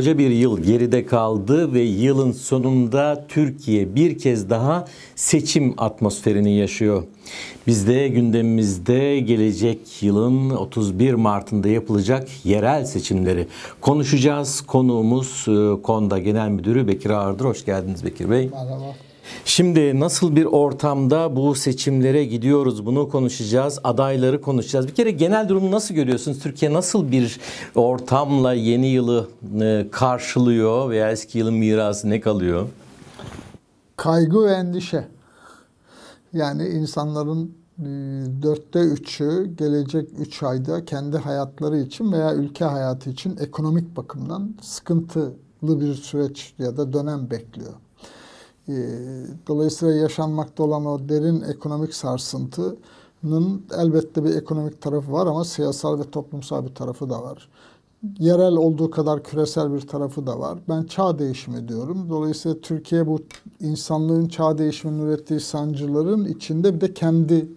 Koca bir yıl geride kaldı ve yılın sonunda Türkiye bir kez daha seçim atmosferini yaşıyor. Biz de gündemimizde gelecek yılın 31 Mart'ında yapılacak yerel seçimleri konuşacağız. Konuğumuz e, KONDA Genel Müdürü Bekir Ağırdır. Hoş geldiniz Bekir Bey. Merhaba. Şimdi nasıl bir ortamda bu seçimlere gidiyoruz bunu konuşacağız. Adayları konuşacağız. Bir kere genel durumu nasıl görüyorsunuz? Türkiye nasıl bir ortamla yeni yılı e, karşılıyor veya eski yılın mirası ne kalıyor? Kaygı ve endişe. Yani insanların e, dörtte üçü gelecek üç ayda kendi hayatları için veya ülke hayatı için ekonomik bakımdan sıkıntılı bir süreç ya da dönem bekliyor. Ee, dolayısıyla yaşanmakta olan o derin ekonomik sarsıntının elbette bir ekonomik tarafı var ama siyasal ve toplumsal bir tarafı da var. Yerel olduğu kadar küresel bir tarafı da var. Ben çağ değişimi diyorum. Dolayısıyla Türkiye bu insanlığın çağ değişiminin ürettiği sancıların içinde bir de kendi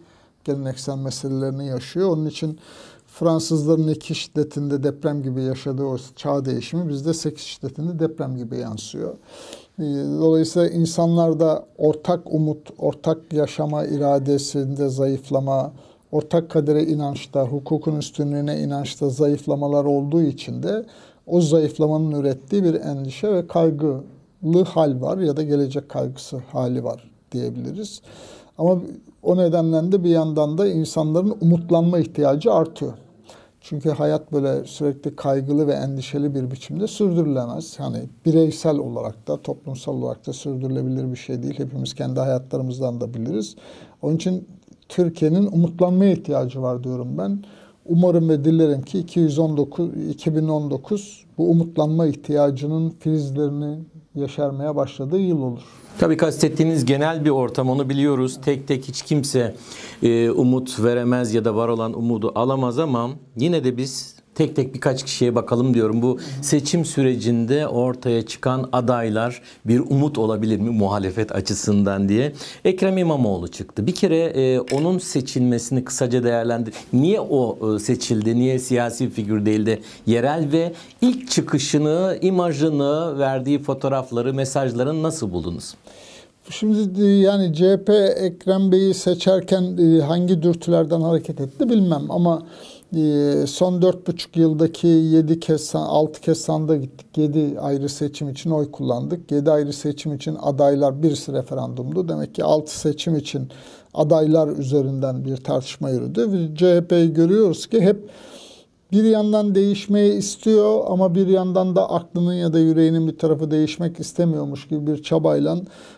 geleneksel meselelerini yaşıyor. Onun için Fransızların iki şiddetinde deprem gibi yaşadığı o çağ değişimi bizde sekiz şiddetinde deprem gibi yansıyor. Ee, dolayısıyla insanlarda ortak umut, ortak yaşama iradesinde zayıflama, ortak kadere inançta, hukukun üstünlüğüne inançta zayıflamalar olduğu için de o zayıflamanın ürettiği bir endişe ve kaygılı hal var ya da gelecek kaygısı hali var diyebiliriz. Ama o nedenle de bir yandan da insanların umutlanma ihtiyacı artıyor. Çünkü hayat böyle sürekli kaygılı ve endişeli bir biçimde sürdürülemez. Hani bireysel olarak da toplumsal olarak da sürdürülebilir bir şey değil. Hepimiz kendi hayatlarımızdan da biliriz. Onun için Türkiye'nin umutlanmaya ihtiyacı var diyorum ben. Umarım ve dilerim ki 219 2019 bu umutlanma ihtiyacının filizlerini yaşarmaya başladığı yıl olur. Tabii kastettiğiniz genel bir ortam onu biliyoruz. Tek tek hiç kimse e, umut veremez ya da var olan umudu alamaz ama yine de biz tek tek birkaç kişiye bakalım diyorum. Bu seçim sürecinde ortaya çıkan adaylar bir umut olabilir mi muhalefet açısından diye. Ekrem İmamoğlu çıktı. Bir kere e, onun seçilmesini kısaca değerlendir. Niye o e, seçildi? Niye siyasi figür değil de yerel ve ilk çıkışını, imajını, verdiği fotoğrafları, mesajlarını nasıl buldunuz? Şimdi e, yani CHP Ekrem Bey'i seçerken e, hangi dürtülerden hareket etti bilmem ama ee, son dört buçuk yıldaki yedi kez, altı kez sanda gittik. Yedi ayrı seçim için oy kullandık. Yedi ayrı seçim için adaylar birisi referandumdu. Demek ki altı seçim için adaylar üzerinden bir tartışma yürüdü. CHP'yi görüyoruz ki hep bir yandan değişmeyi istiyor ama bir yandan da aklının ya da yüreğinin bir tarafı değişmek istemiyormuş gibi bir çabayla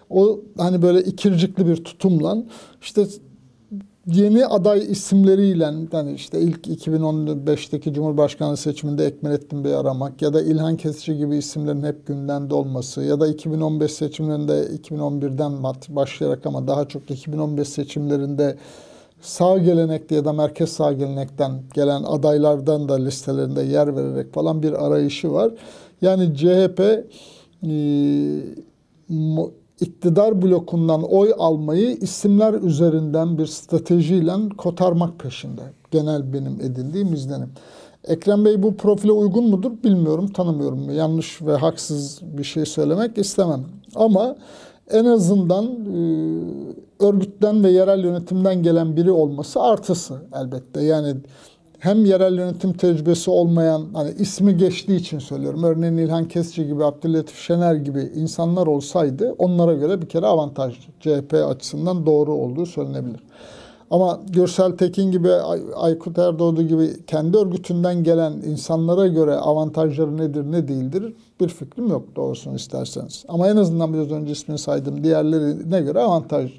o hani böyle ikircikli bir tutumla işte yeni aday isimleriyle yani işte ilk 2015'teki Cumhurbaşkanlığı seçiminde Ekmelettin Bey aramak ya da İlhan Kesici gibi isimlerin hep gündemde olması ya da 2015 seçimlerinde 2011'den başlayarak ama daha çok 2015 seçimlerinde sağ gelenekte ya da merkez sağ gelenekten gelen adaylardan da listelerinde yer vererek falan bir arayışı var. Yani CHP e, iktidar blokundan oy almayı isimler üzerinden bir stratejiyle kotarmak peşinde. Genel benim edindiğim izlenim. Ekrem Bey bu profile uygun mudur bilmiyorum, tanımıyorum. Yanlış ve haksız bir şey söylemek istemem. Ama en azından e, örgütten ve yerel yönetimden gelen biri olması artısı elbette. Yani hem yerel yönetim tecrübesi olmayan, hani ismi geçtiği için söylüyorum. Örneğin İlhan Kesici gibi, Abdülhatif Şener gibi insanlar olsaydı onlara göre bir kere avantaj CHP açısından doğru olduğu söylenebilir. Ama Gürsel Tekin gibi, Aykut Erdoğdu gibi kendi örgütünden gelen insanlara göre avantajları nedir ne değildir bir fikrim yok doğrusunu isterseniz. Ama en azından biraz önce ismini saydım diğerlerine göre avantaj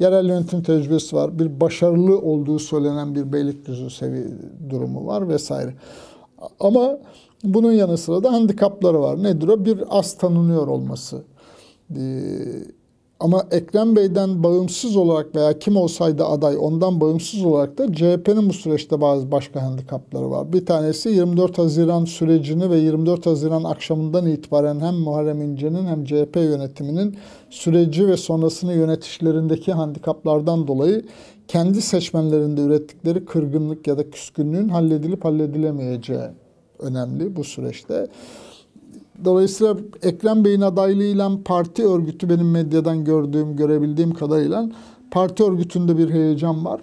yerel yönetim tecrübesi var. Bir başarılı olduğu söylenen bir Beylikdüzü sevi durumu var vesaire. Ama bunun yanı sıra da handikapları var. Nedir o? Bir az tanınıyor olması. Ee, ama Ekrem Bey'den bağımsız olarak veya kim olsaydı aday ondan bağımsız olarak da CHP'nin bu süreçte bazı başka handikapları var. Bir tanesi 24 Haziran sürecini ve 24 Haziran akşamından itibaren hem Muharrem İnce'nin hem CHP yönetiminin süreci ve sonrasını yönetişlerindeki handikaplardan dolayı kendi seçmenlerinde ürettikleri kırgınlık ya da küskünlüğün halledilip halledilemeyeceği önemli bu süreçte. Dolayısıyla Ekrem Bey'in adaylığıyla parti örgütü benim medyadan gördüğüm, görebildiğim kadarıyla parti örgütünde bir heyecan var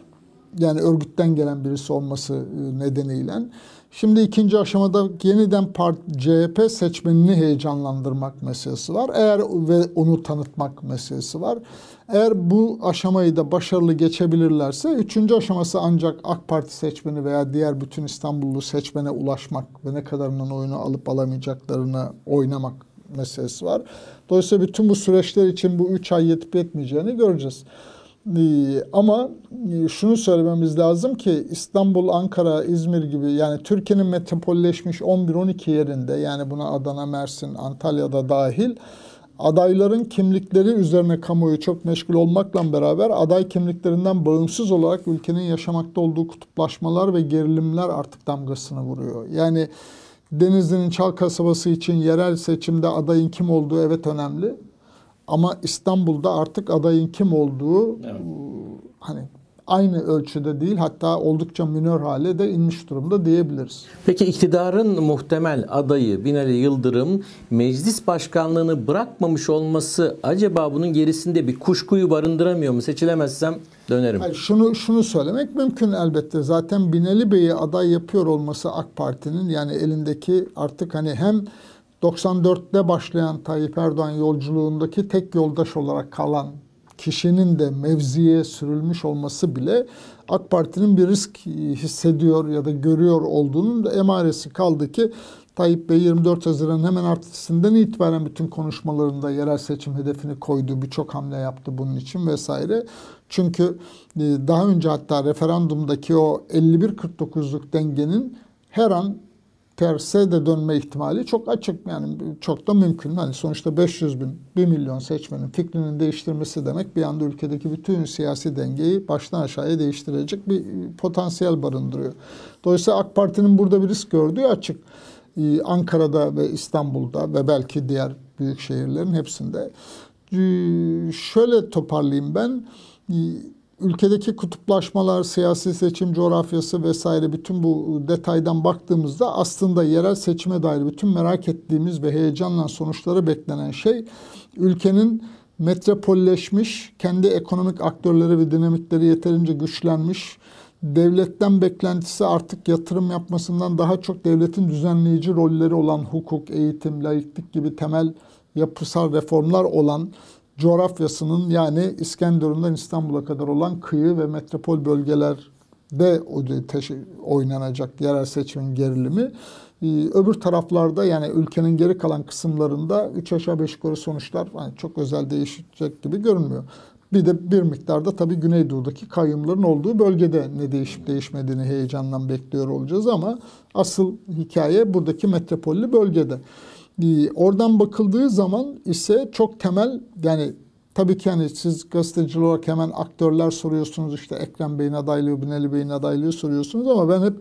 yani örgütten gelen birisi olması e, nedeniyle. Şimdi ikinci aşamada yeniden part CHP seçmenini heyecanlandırmak meselesi var. Eğer ve onu tanıtmak meselesi var. Eğer bu aşamayı da başarılı geçebilirlerse üçüncü aşaması ancak AK Parti seçmeni veya diğer bütün İstanbullu seçmene ulaşmak ve ne kadarının oyunu alıp alamayacaklarını oynamak meselesi var. Dolayısıyla bütün bu süreçler için bu üç ay yetip yetmeyeceğini göreceğiz. Ee, ama e, şunu söylememiz lazım ki İstanbul, Ankara, İzmir gibi yani Türkiye'nin metropolleşmiş 11-12 yerinde yani buna Adana, Mersin, Antalya'da dahil adayların kimlikleri üzerine kamuoyu çok meşgul olmakla beraber aday kimliklerinden bağımsız olarak ülkenin yaşamakta olduğu kutuplaşmalar ve gerilimler artık damgasını vuruyor. Yani Denizli'nin Çal kasabası için yerel seçimde adayın kim olduğu evet önemli. Ama İstanbul'da artık adayın kim olduğu evet. E, hani aynı ölçüde değil hatta oldukça minör hale de inmiş durumda diyebiliriz. Peki iktidarın muhtemel adayı Binali Yıldırım meclis başkanlığını bırakmamış olması acaba bunun gerisinde bir kuşkuyu barındıramıyor mu? Seçilemezsem dönerim. Yani şunu şunu söylemek mümkün elbette. Zaten Binali Bey'i aday yapıyor olması AK Parti'nin yani elindeki artık hani hem 94'te başlayan Tayyip Erdoğan yolculuğundaki tek yoldaş olarak kalan kişinin de mevziye sürülmüş olması bile AK Parti'nin bir risk hissediyor ya da görüyor olduğunun da emaresi kaldı ki Tayyip Bey 24 Haziran hemen artısından itibaren bütün konuşmalarında yerel seçim hedefini koydu. Birçok hamle yaptı bunun için vesaire. Çünkü e, daha önce hatta referandumdaki o 51-49'luk dengenin her an terse de dönme ihtimali çok açık yani çok da mümkün. Hani sonuçta 500 bin, 1 milyon seçmenin fikrinin değiştirmesi demek bir anda ülkedeki bütün siyasi dengeyi baştan aşağıya değiştirecek bir e, potansiyel barındırıyor. Dolayısıyla AK Parti'nin burada bir risk gördüğü açık. E, Ankara'da ve İstanbul'da ve belki diğer büyük şehirlerin hepsinde. E, şöyle toparlayayım ben ülkedeki kutuplaşmalar, siyasi seçim coğrafyası vesaire bütün bu detaydan baktığımızda aslında yerel seçime dair bütün merak ettiğimiz ve heyecanla sonuçları beklenen şey ülkenin metropolleşmiş, kendi ekonomik aktörleri ve dinamikleri yeterince güçlenmiş, devletten beklentisi artık yatırım yapmasından daha çok devletin düzenleyici rolleri olan hukuk, eğitim, laiklik gibi temel yapısal reformlar olan coğrafyasının yani İskenderun'dan İstanbul'a kadar olan kıyı ve metropol bölgelerde oynanacak yerel seçimin gerilimi. Ee, öbür taraflarda yani ülkenin geri kalan kısımlarında 3 aşağı 5 yukarı sonuçlar yani çok özel değişecek gibi görünmüyor. Bir de bir miktarda tabii Güneydoğu'daki kayımların olduğu bölgede ne değişip değişmediğini heyecandan bekliyor olacağız ama asıl hikaye buradaki metropolli bölgede. Ee, oradan bakıldığı zaman ise çok temel yani tabii ki hani siz gazeteci olarak hemen aktörler soruyorsunuz işte Ekrem Bey'in adaylığı, Binali Bey'in adaylığı soruyorsunuz ama ben hep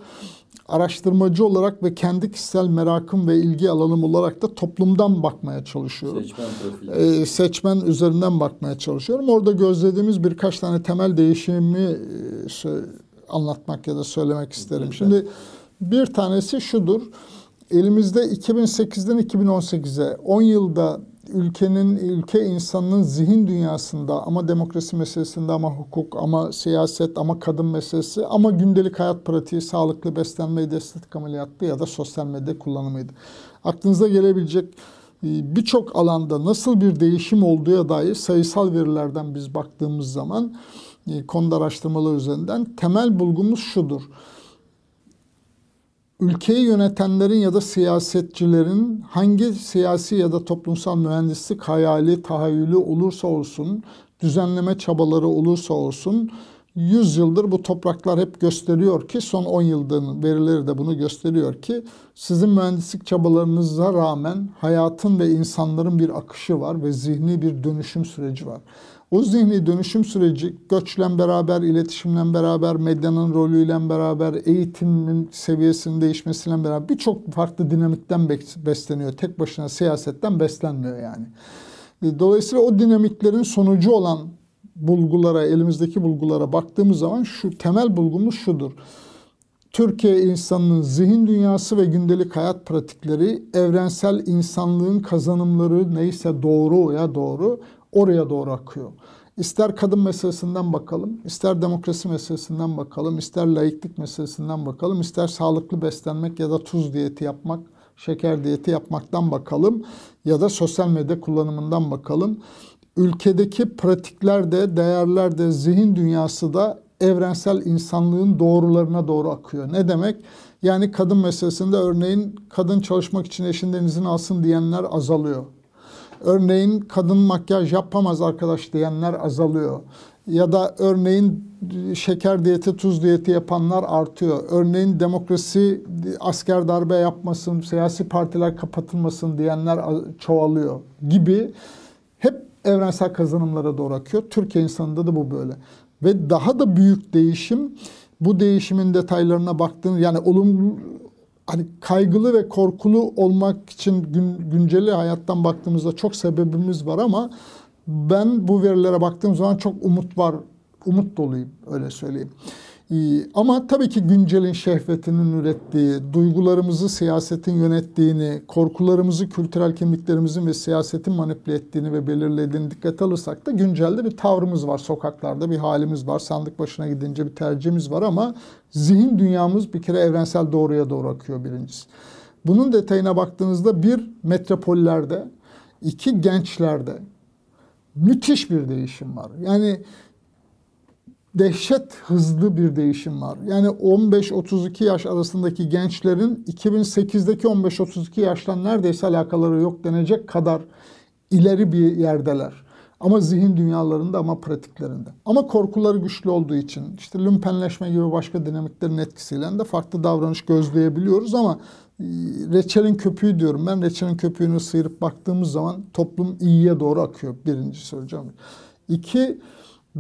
araştırmacı olarak ve kendi kişisel merakım ve ilgi alanım olarak da toplumdan bakmaya çalışıyorum. Seçmen Ee, seçmen üzerinden bakmaya çalışıyorum. Orada gözlediğimiz birkaç tane temel değişimi e, anlatmak ya da söylemek isterim. Şimdi bir tanesi şudur elimizde 2008'den 2018'e 10 yılda ülkenin, ülke insanının zihin dünyasında ama demokrasi meselesinde ama hukuk ama siyaset ama kadın meselesi ama gündelik hayat pratiği, sağlıklı beslenmeyi destek ameliyattı ya da sosyal medya kullanımıydı. Aklınıza gelebilecek e, birçok alanda nasıl bir değişim olduğuya dair sayısal verilerden biz baktığımız zaman e, konuda araştırmalar üzerinden temel bulgumuz şudur ülkeyi yönetenlerin ya da siyasetçilerin hangi siyasi ya da toplumsal mühendislik hayali, tahayyülü olursa olsun, düzenleme çabaları olursa olsun 100 yıldır bu topraklar hep gösteriyor ki son 10 yıldan verileri de bunu gösteriyor ki sizin mühendislik çabalarınıza rağmen hayatın ve insanların bir akışı var ve zihni bir dönüşüm süreci var. O zihni dönüşüm süreci göçle beraber, iletişimle beraber, medyanın rolüyle beraber, eğitimin seviyesinin değişmesiyle beraber birçok farklı dinamikten besleniyor. Tek başına siyasetten beslenmiyor yani. E, dolayısıyla o dinamiklerin sonucu olan bulgulara, elimizdeki bulgulara baktığımız zaman şu temel bulgumuz şudur. Türkiye insanının zihin dünyası ve gündelik hayat pratikleri evrensel insanlığın kazanımları neyse doğru ya doğru oraya doğru akıyor. İster kadın meselesinden bakalım, ister demokrasi meselesinden bakalım, ister laiklik meselesinden bakalım, ister sağlıklı beslenmek ya da tuz diyeti yapmak, şeker diyeti yapmaktan bakalım ya da sosyal medya kullanımından bakalım. Ülkedeki pratikler de, değerler de, zihin dünyası da evrensel insanlığın doğrularına doğru akıyor. Ne demek? Yani kadın meselesinde örneğin kadın çalışmak için eşinden izin alsın diyenler azalıyor. Örneğin kadın makyaj yapamaz arkadaş diyenler azalıyor. Ya da örneğin şeker diyeti, tuz diyeti yapanlar artıyor. Örneğin demokrasi asker darbe yapmasın, siyasi partiler kapatılmasın diyenler çoğalıyor gibi hep evrensel kazanımlara doğru akıyor. Türkiye insanında da bu böyle. Ve daha da büyük değişim bu değişimin detaylarına baktığın yani olumlu hani kaygılı ve korkulu olmak için gün, günceli hayattan baktığımızda çok sebebimiz var ama ben bu verilere baktığım zaman çok umut var. Umut doluyum öyle söyleyeyim. Ama tabii ki güncelin şehvetinin ürettiği, duygularımızı siyasetin yönettiğini, korkularımızı kültürel kimliklerimizin ve siyasetin manipüle ettiğini ve belirlediğini dikkate alırsak da güncelde bir tavrımız var. Sokaklarda bir halimiz var, sandık başına gidince bir tercihimiz var ama zihin dünyamız bir kere evrensel doğruya doğru akıyor birincisi. Bunun detayına baktığınızda bir metropollerde, iki gençlerde müthiş bir değişim var. Yani dehşet hızlı bir değişim var. Yani 15-32 yaş arasındaki gençlerin 2008'deki 15-32 yaştan neredeyse alakaları yok denecek kadar ileri bir yerdeler. Ama zihin dünyalarında ama pratiklerinde. Ama korkuları güçlü olduğu için işte lümpenleşme gibi başka dinamiklerin etkisiyle de farklı davranış gözleyebiliyoruz ama e, reçelin köpüğü diyorum ben. Reçelin köpüğünü sıyırıp baktığımız zaman toplum iyiye doğru akıyor. Birinci söyleyeceğim. İki,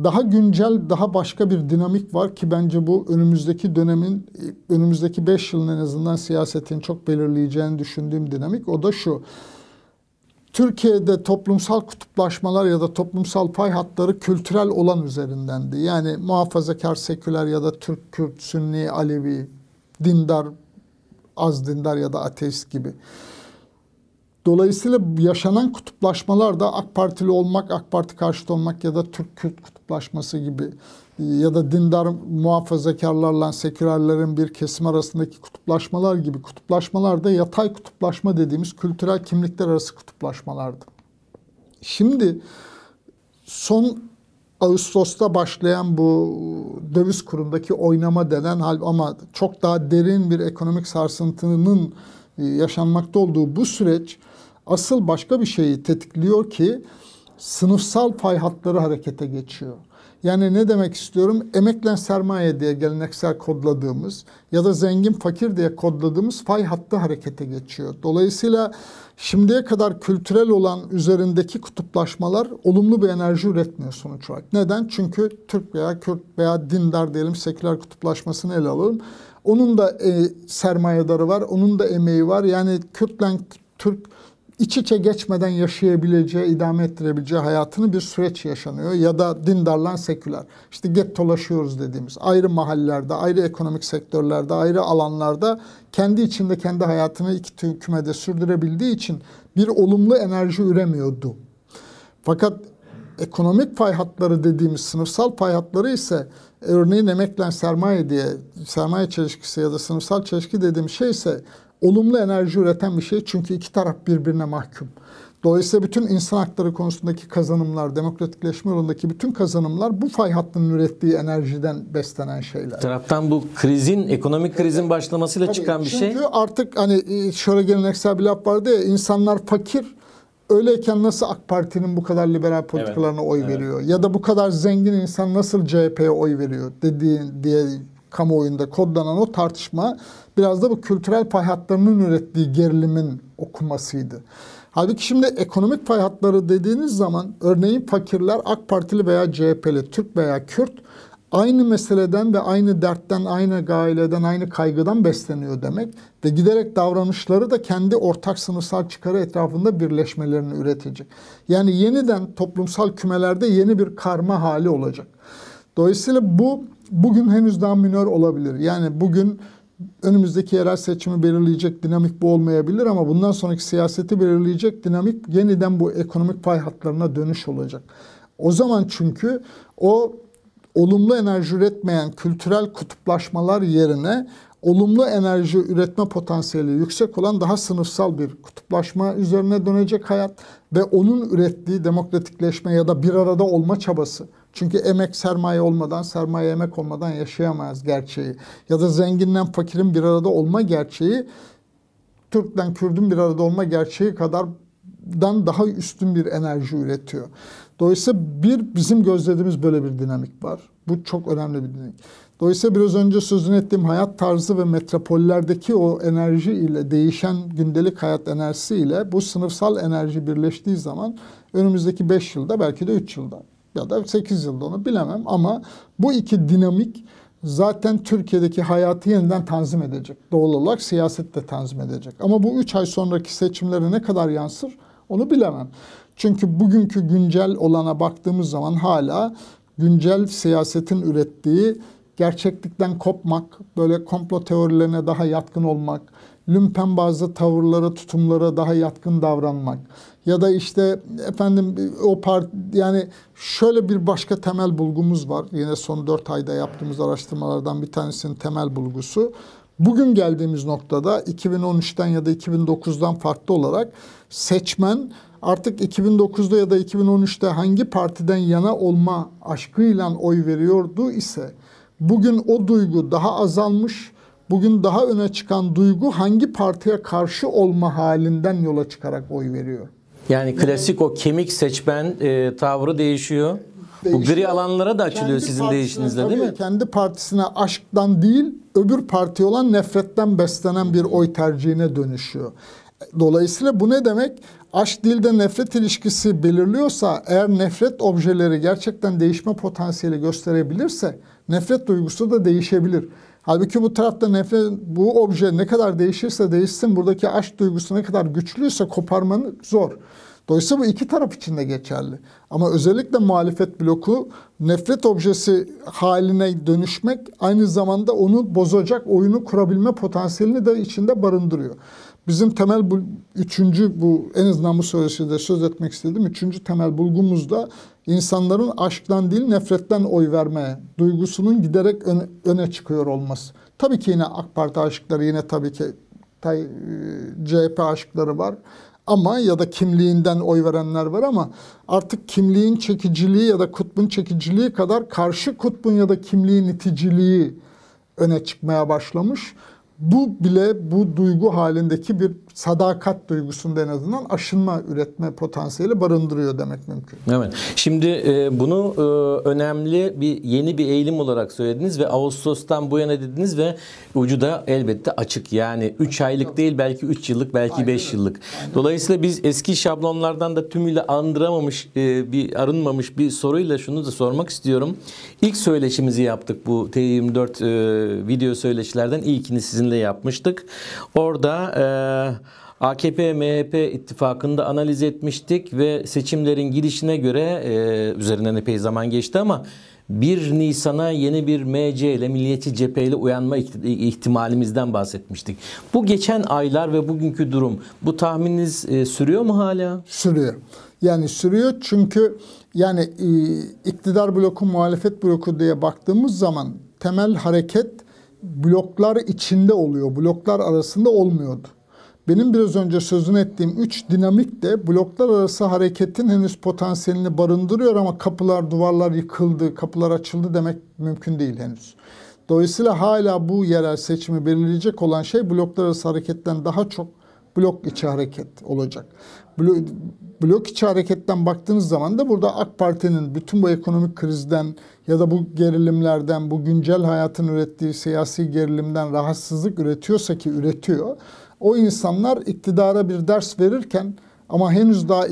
daha güncel, daha başka bir dinamik var ki bence bu önümüzdeki dönemin, önümüzdeki 5 yılın en azından siyasetin çok belirleyeceğini düşündüğüm dinamik. O da şu. Türkiye'de toplumsal kutuplaşmalar ya da toplumsal pay hatları kültürel olan üzerindendi. Yani muhafazakar, seküler ya da Türk, Kürt, Sünni, Alevi, dindar, az dindar ya da ateist gibi. Dolayısıyla yaşanan kutuplaşmalar da AK Partili olmak, AK Parti karşıtı olmak ya da Türk Kürt kutuplaşması gibi e, ya da dindar muhafazakarlarla sekülerlerin bir kesim arasındaki kutuplaşmalar gibi kutuplaşmalar da yatay kutuplaşma dediğimiz kültürel kimlikler arası kutuplaşmalardı. Şimdi son Ağustos'ta başlayan bu döviz kurundaki oynama denen hal ama çok daha derin bir ekonomik sarsıntının e, yaşanmakta olduğu bu süreç asıl başka bir şeyi tetikliyor ki sınıfsal pay hatları harekete geçiyor. Yani ne demek istiyorum? Emekle sermaye diye geleneksel kodladığımız ya da zengin fakir diye kodladığımız fay hattı harekete geçiyor. Dolayısıyla şimdiye kadar kültürel olan üzerindeki kutuplaşmalar olumlu bir enerji üretmiyor sonuç olarak. Neden? Çünkü Türk veya Kürt veya dindar diyelim seküler kutuplaşmasını ele alalım. Onun da e, sermayedarı var, onun da emeği var. Yani Kürtlen Türk iç içe geçmeden yaşayabileceği, idame ettirebileceği hayatını bir süreç yaşanıyor. Ya da dindarlan seküler. İşte gettolaşıyoruz dediğimiz ayrı mahallelerde, ayrı ekonomik sektörlerde, ayrı alanlarda kendi içinde kendi hayatını iki kümede sürdürebildiği için bir olumlu enerji üremiyordu. Fakat ekonomik fay hatları dediğimiz sınıfsal fay hatları ise örneğin emekle sermaye diye sermaye çelişkisi ya da sınıfsal çelişki dediğim şey ise olumlu enerji üreten bir şey. Çünkü iki taraf birbirine mahkum. Dolayısıyla bütün insan hakları konusundaki kazanımlar, demokratikleşme yolundaki bütün kazanımlar bu fay hattının ürettiği enerjiden beslenen şeyler. Bir taraftan bu krizin, ekonomik krizin başlamasıyla Tabii, çıkan bir çünkü şey. Çünkü artık hani e, şöyle geleneksel bir laf vardı ya insanlar fakir. Öyleyken nasıl AK Parti'nin bu kadar liberal politikalarına evet, oy evet. veriyor? Ya da bu kadar zengin insan nasıl CHP'ye oy veriyor dediğin diye kamuoyunda kodlanan o tartışma biraz da bu kültürel pay hatlarının ürettiği gerilimin okumasıydı. Halbuki şimdi ekonomik pay hatları dediğiniz zaman örneğin fakirler AK Partili veya CHP'li, Türk veya Kürt aynı meseleden ve aynı dertten, aynı gaileden, aynı kaygıdan besleniyor demek ve giderek davranışları da kendi ortak sınıfsal çıkarı etrafında birleşmelerini üretecek. Yani yeniden toplumsal kümelerde yeni bir karma hali olacak. Dolayısıyla bu bugün henüz daha minör olabilir. Yani bugün önümüzdeki yerel seçimi belirleyecek dinamik bu olmayabilir ama bundan sonraki siyaseti belirleyecek dinamik yeniden bu ekonomik pay hatlarına dönüş olacak. O zaman çünkü o olumlu enerji üretmeyen kültürel kutuplaşmalar yerine olumlu enerji üretme potansiyeli yüksek olan daha sınıfsal bir kutuplaşma üzerine dönecek hayat ve onun ürettiği demokratikleşme ya da bir arada olma çabası çünkü emek sermaye olmadan, sermaye emek olmadan yaşayamayız gerçeği. Ya da zenginle fakirin bir arada olma gerçeği, Türk'ten Kürd'ün bir arada olma gerçeği kadar dan daha üstün bir enerji üretiyor. Dolayısıyla bir bizim gözlediğimiz böyle bir dinamik var. Bu çok önemli bir dinamik. Dolayısıyla biraz önce sözünü ettiğim hayat tarzı ve metropollerdeki o enerji ile değişen gündelik hayat enerjisi ile bu sınıfsal enerji birleştiği zaman önümüzdeki 5 yılda belki de 3 yılda ya da 8 yılda onu bilemem ama bu iki dinamik zaten Türkiye'deki hayatı yeniden tanzim edecek. Doğal olarak siyaset de tanzim edecek. Ama bu 3 ay sonraki seçimlere ne kadar yansır onu bilemem. Çünkü bugünkü güncel olana baktığımız zaman hala güncel siyasetin ürettiği gerçeklikten kopmak, böyle komplo teorilerine daha yatkın olmak, lümpen bazı tavırlara, tutumlara daha yatkın davranmak, ya da işte efendim o part yani şöyle bir başka temel bulgumuz var. Yine son 4 ayda yaptığımız araştırmalardan bir tanesinin temel bulgusu. Bugün geldiğimiz noktada 2013'ten ya da 2009'dan farklı olarak seçmen artık 2009'da ya da 2013'te hangi partiden yana olma aşkıyla oy veriyordu ise bugün o duygu daha azalmış. Bugün daha öne çıkan duygu hangi partiye karşı olma halinden yola çıkarak oy veriyor. Yani klasik o kemik seçmen e, tavrı değişiyor. Bu gri alanlara da açılıyor sizin değişinizde değil mi? Kendi partisine aşktan değil, öbür parti olan nefretten beslenen bir oy tercihine dönüşüyor. Dolayısıyla bu ne demek? Aşk dilde nefret ilişkisi belirliyorsa eğer nefret objeleri gerçekten değişme potansiyeli gösterebilirse nefret duygusu da değişebilir. Halbuki bu tarafta nefret, bu obje ne kadar değişirse değişsin buradaki aşk duygusu ne kadar güçlüyse koparmanın zor. Dolayısıyla bu iki taraf için de geçerli. Ama özellikle muhalefet bloku nefret objesi haline dönüşmek aynı zamanda onu bozacak oyunu kurabilme potansiyelini de içinde barındırıyor. Bizim temel bu, üçüncü bu en azından bu söyleşide söz etmek istedim üçüncü temel bulgumuz da insanların aşktan değil nefretten oy verme duygusunun giderek öne, öne çıkıyor olması. Tabii ki yine AK Parti aşıkları yine tabii ki tay, e, CHP aşıkları var ama ya da kimliğinden oy verenler var ama artık kimliğin çekiciliği ya da kutbun çekiciliği kadar karşı kutbun ya da kimliğin iticiliği öne çıkmaya başlamış bu bile bu duygu halindeki bir sadakat duygusunda en azından aşınma üretme potansiyeli barındırıyor demek mümkün. Evet. Şimdi e, bunu e, önemli bir yeni bir eğilim olarak söylediniz ve Ağustos'tan bu yana dediniz ve ucu da elbette açık. Yani 3 aylık değil belki 3 yıllık belki 5 yıllık. Aynen. Dolayısıyla biz eski şablonlardan da tümüyle andıramamış e, bir arınmamış bir soruyla şunu da sormak istiyorum. İlk söyleşimizi yaptık bu T24 e, video söyleşilerden ilkini sizinle yapmıştık. Orada e, AKP-MHP ittifakında analiz etmiştik ve seçimlerin girişine göre e, üzerinden epey zaman geçti ama 1 Nisan'a yeni bir MC ile Milliyetçi Cephe ile uyanma ihtimalimizden bahsetmiştik. Bu geçen aylar ve bugünkü durum bu tahmininiz e, sürüyor mu hala? Sürüyor. Yani sürüyor çünkü yani e, iktidar bloku muhalefet bloku diye baktığımız zaman temel hareket bloklar içinde oluyor. Bloklar arasında olmuyordu. Benim biraz önce sözünü ettiğim üç dinamik de bloklar arası hareketin henüz potansiyelini barındırıyor ama kapılar, duvarlar yıkıldı, kapılar açıldı demek mümkün değil henüz. Dolayısıyla hala bu yerel seçimi belirleyecek olan şey bloklar arası hareketten daha çok blok içi hareket olacak. Blok, blok içi hareketten baktığınız zaman da burada AK Parti'nin bütün bu ekonomik krizden ya da bu gerilimlerden, bu güncel hayatın ürettiği siyasi gerilimden rahatsızlık üretiyorsa ki üretiyor. O insanlar iktidara bir ders verirken ama henüz daha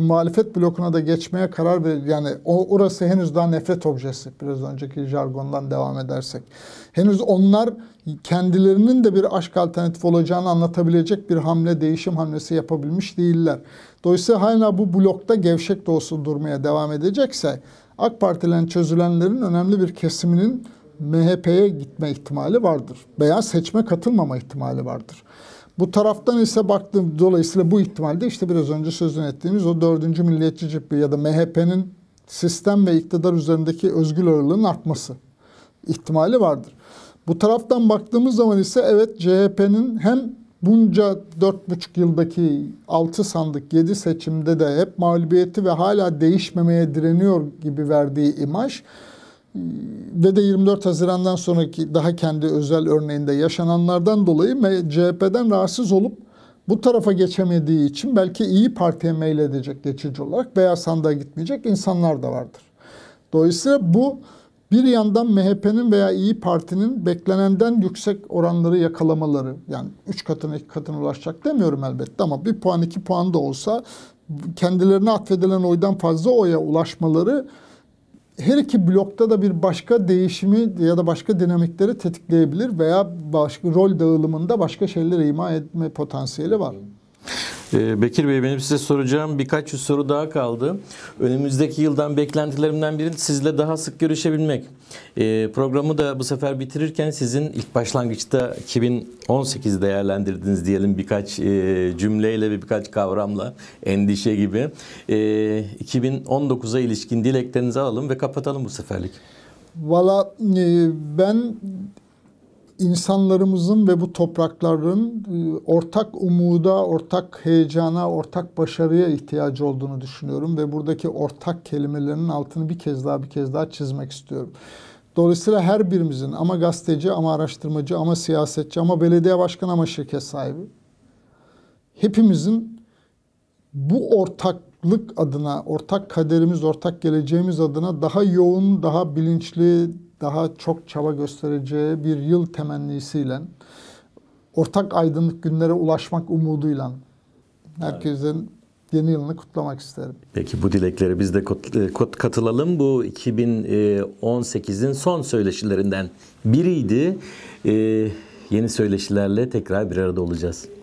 muhalefet blokuna da geçmeye karar ver yani o orası henüz daha nefret objesi biraz önceki jargondan devam edersek. Henüz onlar kendilerinin de bir aşk alternatif olacağını anlatabilecek bir hamle, değişim hamlesi yapabilmiş değiller. Dolayısıyla hala bu blokta gevşek de durmaya devam edecekse AK Parti'den çözülenlerin önemli bir kesiminin MHP'ye gitme ihtimali vardır. Veya seçme katılmama ihtimali vardır. Bu taraftan ise baktığım dolayısıyla bu ihtimalde işte biraz önce sözünü ettiğimiz o dördüncü Milliyetçi Cephe ya da MHP'nin sistem ve iktidar üzerindeki özgür ağırlığın artması ihtimali vardır. Bu taraftan baktığımız zaman ise evet CHP'nin hem bunca dört buçuk yıldaki altı sandık yedi seçimde de hep mağlubiyeti ve hala değişmemeye direniyor gibi verdiği imaj ve de 24 Haziran'dan sonraki daha kendi özel örneğinde yaşananlardan dolayı CHP'den rahatsız olup bu tarafa geçemediği için belki iyi Parti'ye meyledecek geçici olarak veya sandığa gitmeyecek insanlar da vardır. Dolayısıyla bu bir yandan MHP'nin veya İyi Parti'nin beklenenden yüksek oranları yakalamaları yani 3 katına 2 katına ulaşacak demiyorum elbette ama 1 puan 2 puan da olsa kendilerine atfedilen oydan fazla oya ulaşmaları her iki blokta da bir başka değişimi ya da başka dinamikleri tetikleyebilir veya başka rol dağılımında başka şeyler ima etme potansiyeli var. Ee, Bekir Bey benim size soracağım birkaç yüz soru daha kaldı. Önümüzdeki yıldan beklentilerimden biri sizle daha sık görüşebilmek. Ee, programı da bu sefer bitirirken sizin ilk başlangıçta 2018 değerlendirdiniz diyelim birkaç e, cümleyle ve birkaç kavramla endişe gibi. 2019'a ee, ilişkin dileklerinizi alalım ve kapatalım bu seferlik. Valla e, ben insanlarımızın ve bu toprakların e, ortak umuda, ortak heyecana, ortak başarıya ihtiyacı olduğunu düşünüyorum ve buradaki ortak kelimelerinin altını bir kez daha bir kez daha çizmek istiyorum. Dolayısıyla her birimizin ama gazeteci, ama araştırmacı, ama siyasetçi, ama belediye başkanı, ama şirket sahibi hepimizin bu ortaklık adına, ortak kaderimiz, ortak geleceğimiz adına daha yoğun, daha bilinçli, daha çok çaba göstereceği bir yıl temennisiyle ortak aydınlık günlere ulaşmak umuduyla herkesin yeni yılını kutlamak isterim. Peki bu dilekleri biz de e, katılalım. Bu 2018'in son söyleşilerinden biriydi. E, yeni söyleşilerle tekrar bir arada olacağız.